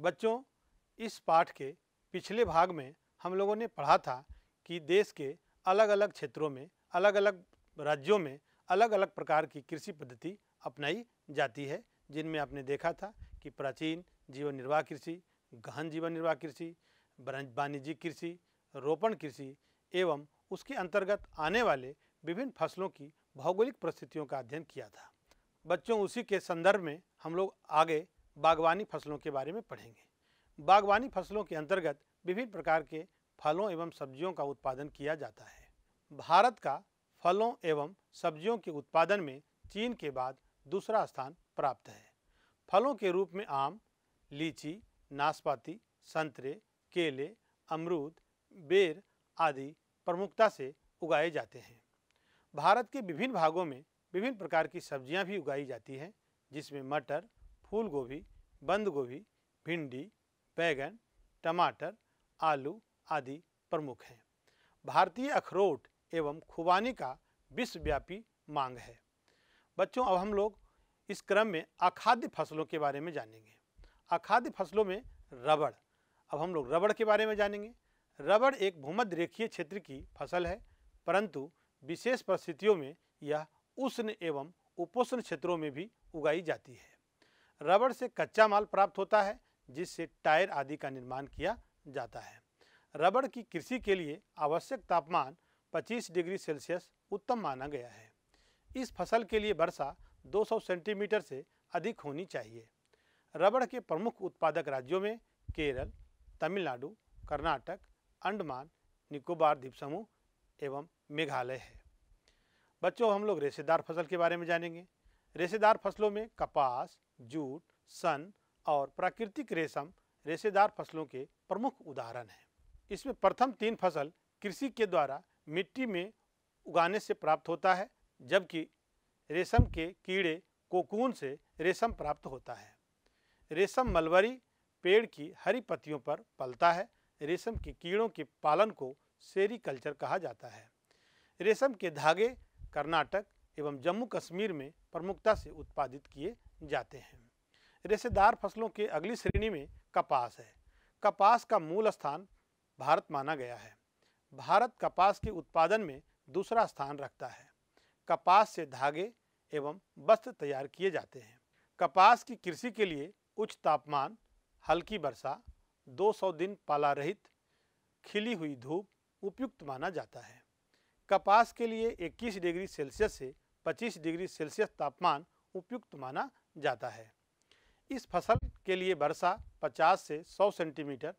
बच्चों इस पाठ के पिछले भाग में हम लोगों ने पढ़ा था कि देश के अलग अलग क्षेत्रों में अलग अलग राज्यों में अलग अलग प्रकार की कृषि पद्धति अपनाई जाती है जिनमें आपने देखा था कि प्राचीन जीवन निर्वाह कृषि गहन जीवन निर्वाह कृषि वाणिज्यिक कृषि रोपण कृषि एवं उसके अंतर्गत आने वाले विभिन्न फसलों की भौगोलिक परिस्थितियों का अध्ययन किया था बच्चों उसी के संदर्भ में हम लोग आगे बागवानी फसलों के बारे में पढ़ेंगे बागवानी फसलों के अंतर्गत विभिन्न प्रकार के फलों एवं सब्जियों का उत्पादन किया जाता है भारत का फलों एवं सब्जियों के उत्पादन में चीन के बाद दूसरा स्थान प्राप्त है फलों के रूप में आम लीची नाशपाती संतरे केले अमरूद बेर आदि प्रमुखता से उगाए जाते हैं भारत के विभिन्न भागों में विभिन्न प्रकार की सब्जियां भी उगाई जाती हैं जिसमें मटर फूल गोभी बंद गोभी भिंडी बैगन टमाटर आलू आदि प्रमुख हैं भारतीय अखरोट एवं खुबानी का विश्वव्यापी मांग है बच्चों अब हम लोग इस क्रम में अखाद्य फसलों के बारे में जानेंगे अखाद्य फसलों में रबड़ अब हम लोग रबड़ के बारे में जानेंगे रबड़ एक भूमध्य रेखीय क्षेत्र की फसल है परंतु विशेष परिस्थितियों में यह उष्ण एवं उपोष्ण क्षेत्रों में भी उगाई जाती है रबड़ से कच्चा माल प्राप्त होता है जिससे टायर आदि का निर्माण किया जाता है रबड़ की कृषि के लिए आवश्यक तापमान 25 डिग्री सेल्सियस उत्तम माना गया है इस फसल के लिए वर्षा 200 सेंटीमीटर से अधिक होनी चाहिए रबड़ के प्रमुख उत्पादक राज्यों में केरल तमिलनाडु कर्नाटक अंडमान निकोबार द्वीप समूह एवं मेघालय है बच्चों हम लोग रेशेदार फसल के बारे में जानेंगे रेशेदार फसलों में कपास जूट सन और प्राकृतिक रेशम रेशेदार फसलों के प्रमुख उदाहरण हैं इसमें प्रथम तीन फसल कृषि के द्वारा मिट्टी में उगाने से प्राप्त होता है जबकि रेशम के कीड़े कोकून से रेशम प्राप्त होता है रेशम मलबरी पेड़ की हरी पत्तियों पर पलता है रेशम के कीड़ों के पालन को सेरी कल्चर कहा जाता है रेशम के धागे कर्नाटक एवं जम्मू कश्मीर में प्रमुखता से उत्पादित किए जाते हैं रेशेदार फसलों के अगली श्रेणी में कपास है कपास का मूल स्थान भारत माना गया है भारत कपास के उत्पादन में दूसरा स्थान रखता है कपास से धागे एवं वस्त्र तैयार किए जाते हैं कपास की कृषि के लिए उच्च तापमान हल्की वर्षा 200 दिन पाला रहित खिली हुई धूप उपयुक्त माना जाता है कपास के लिए 21 डिग्री सेल्सियस से 25 डिग्री सेल्सियस तापमान उपयुक्त माना जाता है इस फसल के लिए वर्षा 50 से 100 सेंटीमीटर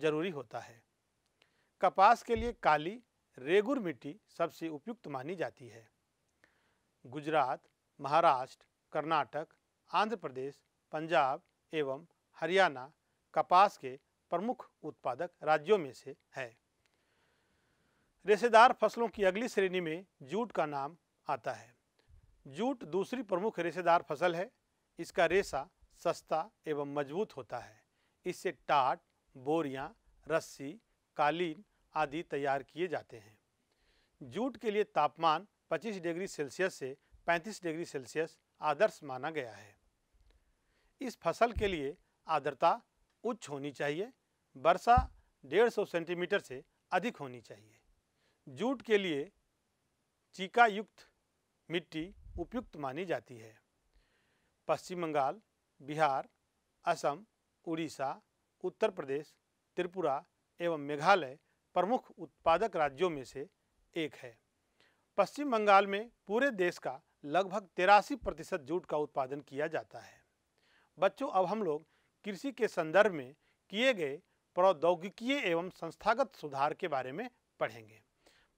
जरूरी होता है कपास के लिए काली रेगुर मिट्टी सबसे उपयुक्त मानी जाती है गुजरात महाराष्ट्र कर्नाटक आंध्र प्रदेश पंजाब एवं हरियाणा कपास के प्रमुख उत्पादक राज्यों में से है रेशेदार फसलों की अगली श्रेणी में जूट का नाम आता है जूट दूसरी प्रमुख रेशेदार फसल है इसका रेशा सस्ता एवं मजबूत होता है इससे टाट बोरियां, रस्सी कालीन आदि तैयार किए जाते हैं जूट के लिए तापमान 25 डिग्री सेल्सियस से 35 डिग्री सेल्सियस आदर्श माना गया है इस फसल के लिए आर्द्रता उच्च होनी चाहिए वर्षा 150 सेंटीमीटर से अधिक होनी चाहिए जूट के लिए चीकायुक्त मिट्टी उपयुक्त मानी जाती है पश्चिम बंगाल बिहार असम उड़ीसा उत्तर प्रदेश त्रिपुरा एवं मेघालय प्रमुख उत्पादक राज्यों में से एक है पश्चिम बंगाल में पूरे देश का लगभग तिरासी प्रतिशत जूट का उत्पादन किया जाता है बच्चों अब हम लोग कृषि के संदर्भ में किए गए प्रौद्योगिकीय एवं संस्थागत सुधार के बारे में पढ़ेंगे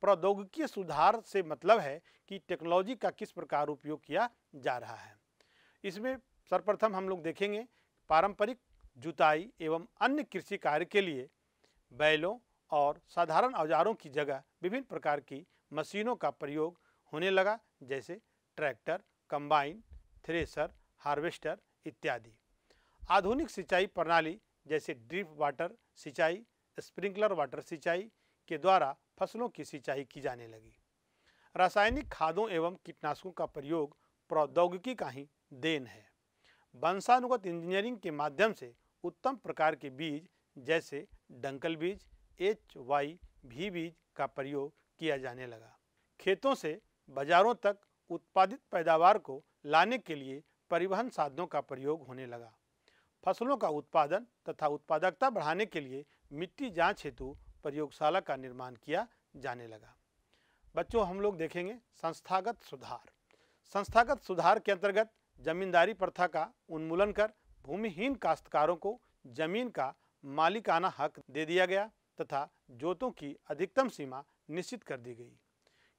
प्रौद्योगिकीय सुधार से मतलब है कि टेक्नोलॉजी का किस प्रकार उपयोग किया जा रहा है इसमें सर्वप्रथम हम लोग देखेंगे पारंपरिक जुताई एवं अन्य कृषि कार्य के लिए बैलों और साधारण औजारों की जगह विभिन्न प्रकार की मशीनों का प्रयोग होने लगा जैसे ट्रैक्टर कंबाइन थ्रेसर हार्वेस्टर इत्यादि आधुनिक सिंचाई प्रणाली जैसे ड्रिप वाटर सिंचाई स्प्रिंकलर वाटर सिंचाई के द्वारा फसलों की सिंचाई की जाने लगी रासायनिक खादों एवं कीटनाशकों का प्रयोग प्रौद्योगिकी का ही देन है वंशानुगत इंजीनियरिंग के माध्यम से उत्तम प्रकार के बीज जैसे डंकल बीज एच वाई भी बीज का प्रयोग किया जाने लगा खेतों से बाजारों तक उत्पादित पैदावार को लाने के लिए परिवहन साधनों का प्रयोग होने लगा फसलों का उत्पादन तथा उत्पादकता बढ़ाने के लिए मिट्टी जांच हेतु प्रयोगशाला का निर्माण किया जाने लगा बच्चों हम लोग देखेंगे संस्थागत सुधार संस्थागत सुधार के अंतर्गत जमींदारी प्रथा का उन्मूलन कर भूमिहीन काश्तकारों को जमीन का मालिकाना हक दे दिया गया तथा जोतों की अधिकतम सीमा निश्चित कर दी गई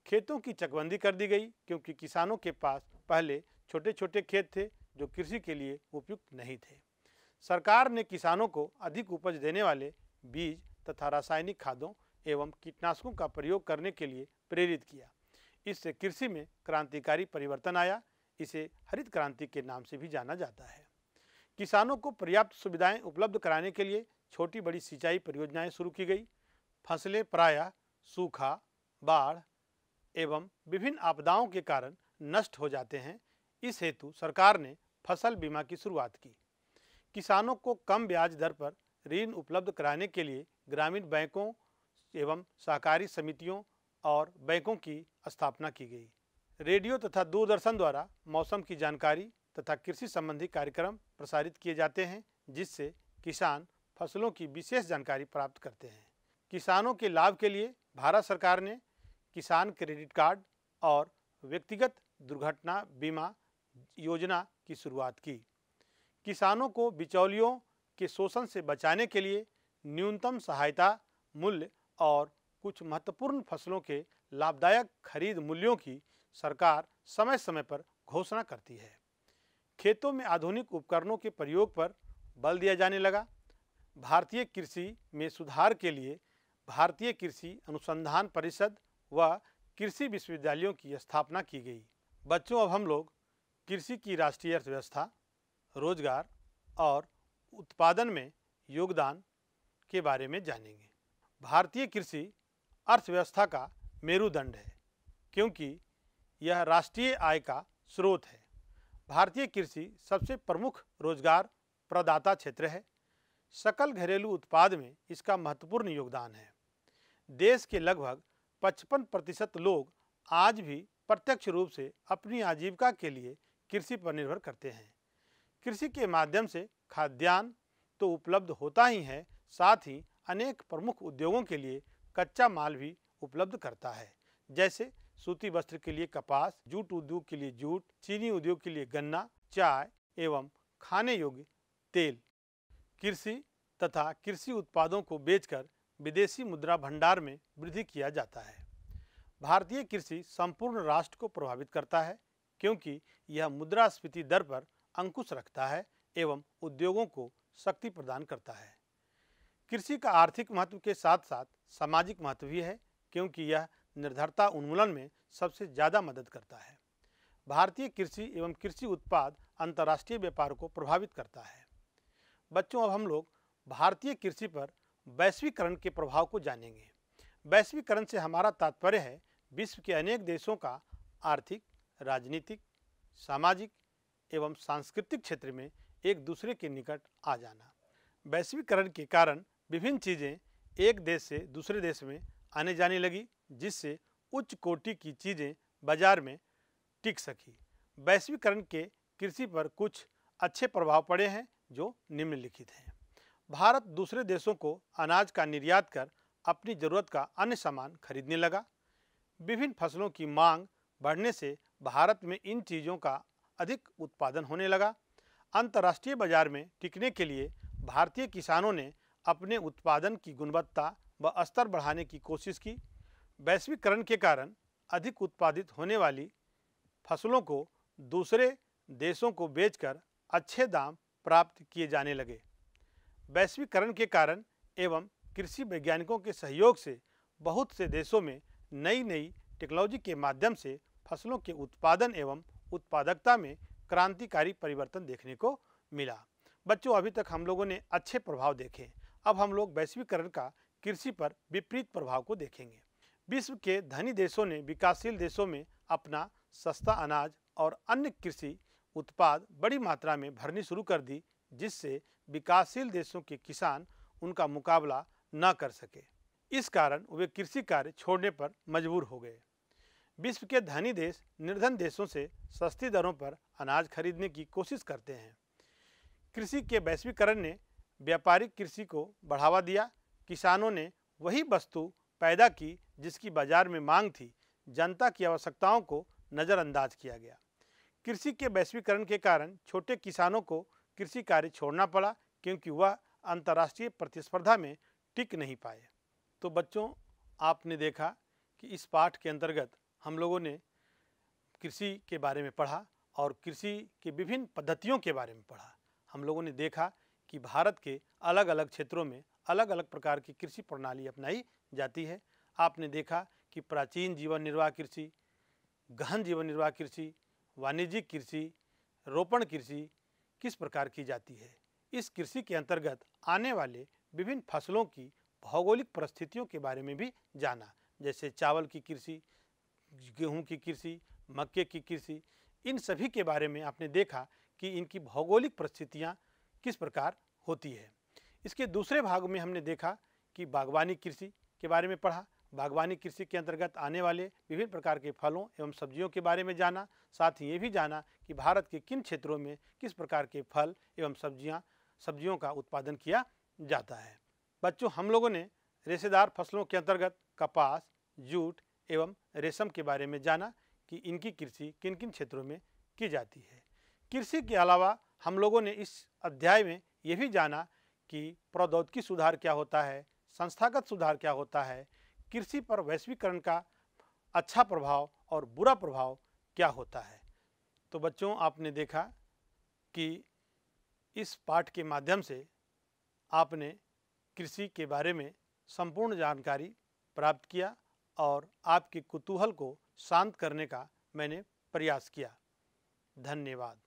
खेतों की चकबंदी कर दी गई क्योंकि किसानों के पास पहले छोटे छोटे खेत थे जो कृषि के लिए उपयुक्त नहीं थे सरकार ने किसानों को अधिक उपज देने वाले बीज तथा रासायनिक खादों एवं कीटनाशकों का प्रयोग करने के लिए प्रेरित किया इससे कृषि में क्रांतिकारी परिवर्तन आया इसे हरित क्रांति के नाम से भी जाना जाता है किसानों को पर्याप्त सुविधाएं उपलब्ध कराने के लिए छोटी बड़ी सिंचाई परियोजनाएं शुरू की गई फसलें प्रायः सूखा बाढ़ एवं विभिन्न आपदाओं के कारण नष्ट हो जाते हैं इस हेतु सरकार ने फसल बीमा की शुरुआत की किसानों को कम ब्याज दर पर ऋण उपलब्ध कराने के लिए ग्रामीण बैंकों एवं सहकारी समितियों और बैंकों की स्थापना की गई रेडियो तथा दूरदर्शन द्वारा मौसम की जानकारी तथा कृषि संबंधी कार्यक्रम प्रसारित किए जाते हैं जिससे किसान फसलों की विशेष जानकारी प्राप्त करते हैं किसानों के लाभ के लिए भारत सरकार ने किसान क्रेडिट कार्ड और व्यक्तिगत दुर्घटना बीमा योजना की शुरुआत की किसानों को बिचौलियों के शोषण से बचाने के लिए न्यूनतम सहायता मूल्य और कुछ महत्वपूर्ण फसलों के लाभदायक खरीद मूल्यों की सरकार समय समय पर घोषणा करती है खेतों में आधुनिक उपकरणों के प्रयोग पर बल दिया जाने लगा भारतीय कृषि में सुधार के लिए भारतीय कृषि अनुसंधान परिषद व कृषि विश्वविद्यालयों की स्थापना की गई बच्चों अब हम लोग कृषि की राष्ट्रीय अर्थव्यवस्था रोजगार और उत्पादन में योगदान के बारे में जानेंगे भारतीय कृषि अर्थव्यवस्था का मेरुदंड है क्योंकि यह राष्ट्रीय आय का स्रोत है भारतीय कृषि सबसे प्रमुख रोजगार प्रदाता क्षेत्र है सकल घरेलू उत्पाद में इसका महत्वपूर्ण योगदान है देश के लगभग 55 प्रतिशत लोग आज भी प्रत्यक्ष रूप से अपनी आजीविका के लिए कृषि पर निर्भर करते हैं कृषि के माध्यम से खाद्यान्न तो उपलब्ध होता ही है साथ ही अनेक प्रमुख उद्योगों के लिए कच्चा माल भी उपलब्ध करता है जैसे सूती वस्त्र के लिए कपास जूट उद्योग के लिए जूट चीनी उद्योग के लिए गन्ना चाय एवं खाने योग्य तेल कृषि तथा कृषि उत्पादों को बेचकर विदेशी मुद्रा भंडार में वृद्धि किया जाता है भारतीय कृषि संपूर्ण राष्ट्र को प्रभावित करता है क्योंकि यह मुद्रास्फीति दर पर अंकुश रखता है एवं उद्योगों को शक्ति प्रदान करता है कृषि का आर्थिक महत्व के साथ साथ सामाजिक महत्व भी है क्योंकि यह निर्धरता उन्मूलन में सबसे ज़्यादा मदद करता है भारतीय कृषि एवं कृषि उत्पाद अंतर्राष्ट्रीय व्यापार को प्रभावित करता है बच्चों अब हम लोग भारतीय कृषि पर वैश्वीकरण के प्रभाव को जानेंगे वैश्वीकरण से हमारा तात्पर्य है विश्व के अनेक देशों का आर्थिक राजनीतिक सामाजिक एवं सांस्कृतिक क्षेत्र में एक दूसरे के निकट आ जाना वैश्वीकरण के कारण विभिन्न चीज़ें एक देश से दूसरे देश में आने जाने लगी जिससे उच्च कोटि की चीज़ें बाजार में टिक सकी वैश्वीकरण के कृषि पर कुछ अच्छे प्रभाव पड़े हैं जो निम्नलिखित हैं भारत दूसरे देशों को अनाज का निर्यात कर अपनी ज़रूरत का अन्य सामान खरीदने लगा विभिन्न फसलों की मांग बढ़ने से भारत में इन चीज़ों का अधिक उत्पादन होने लगा अंतर्राष्ट्रीय बाजार में टिकने के लिए भारतीय किसानों ने अपने उत्पादन की गुणवत्ता व स्तर बढ़ाने की कोशिश की वैश्वीकरण के कारण अधिक उत्पादित होने वाली फसलों को दूसरे देशों को बेचकर अच्छे दाम प्राप्त किए जाने लगे वैश्वीकरण के कारण एवं कृषि वैज्ञानिकों के सहयोग से बहुत से देशों में नई नई टेक्नोलॉजी के माध्यम से फसलों के उत्पादन एवं उत्पादकता में क्रांतिकारी परिवर्तन देखने को मिला बच्चों अभी तक हम लोगों ने अच्छे प्रभाव देखे अब हम लोग वैश्वीकरण का कृषि पर विपरीत प्रभाव को देखेंगे विश्व के धनी देशों ने विकासशील देशों में अपना सस्ता अनाज और अन्य कृषि उत्पाद बड़ी मात्रा में भरनी शुरू कर दी जिससे विकासशील देशों के किसान उनका मुकाबला न कर सके इस कारण वे कृषि कार्य छोड़ने पर मजबूर हो गए विश्व के धनी देश निर्धन देशों से सस्ती दरों पर अनाज खरीदने की कोशिश करते हैं कृषि के वैश्वीकरण ने व्यापारिक कृषि को बढ़ावा दिया किसानों ने वही वस्तु पैदा की जिसकी बाजार में मांग थी जनता की आवश्यकताओं को नज़रअंदाज किया गया कृषि के वैश्वीकरण के कारण छोटे किसानों को कृषि कार्य छोड़ना पड़ा क्योंकि वह अंतर्राष्ट्रीय प्रतिस्पर्धा में टिक नहीं पाए तो बच्चों आपने देखा कि इस पाठ के अंतर्गत हम लोगों ने कृषि के बारे में पढ़ा और कृषि के विभिन्न पद्धतियों के बारे में पढ़ा हम लोगों ने देखा कि भारत के अलग अलग क्षेत्रों में अलग अलग प्रकार की कृषि प्रणाली अपनाई जाती है आपने देखा कि प्राचीन जीवन निर्वाह कृषि गहन जीवन निर्वाह कृषि वाणिज्यिक कृषि रोपण कृषि किस प्रकार की जाती है इस कृषि के अंतर्गत आने वाले विभिन्न फसलों की भौगोलिक परिस्थितियों के बारे में भी जाना जैसे चावल की कृषि गेहूँ की कृषि मक्के की कृषि इन सभी के बारे में आपने देखा कि इनकी भौगोलिक परिस्थितियाँ किस प्रकार होती है इसके दूसरे भाग में हमने देखा कि बागवानी कृषि के बारे में पढ़ा बागवानी कृषि के अंतर्गत आने वाले विभिन्न प्रकार के फलों एवं सब्जियों के बारे में जाना साथ ही ये भी जाना कि भारत के किन क्षेत्रों में किस प्रकार के फल एवं सब्जियां सब्जियों का उत्पादन किया जाता है बच्चों हम लोगों ने रेशेदार फसलों के अंतर्गत कपास जूट एवं रेशम के बारे में जाना कि इनकी कृषि किन किन क्षेत्रों में की जाती है कृषि के अलावा हम लोगों ने इस अध्याय में ये भी जाना कि प्रौद्योगिकी सुधार क्या होता है संस्थागत सुधार क्या होता है कृषि पर वैश्वीकरण का अच्छा प्रभाव और बुरा प्रभाव क्या होता है तो बच्चों आपने देखा कि इस पाठ के माध्यम से आपने कृषि के बारे में संपूर्ण जानकारी प्राप्त किया और आपके कुतूहल को शांत करने का मैंने प्रयास किया धन्यवाद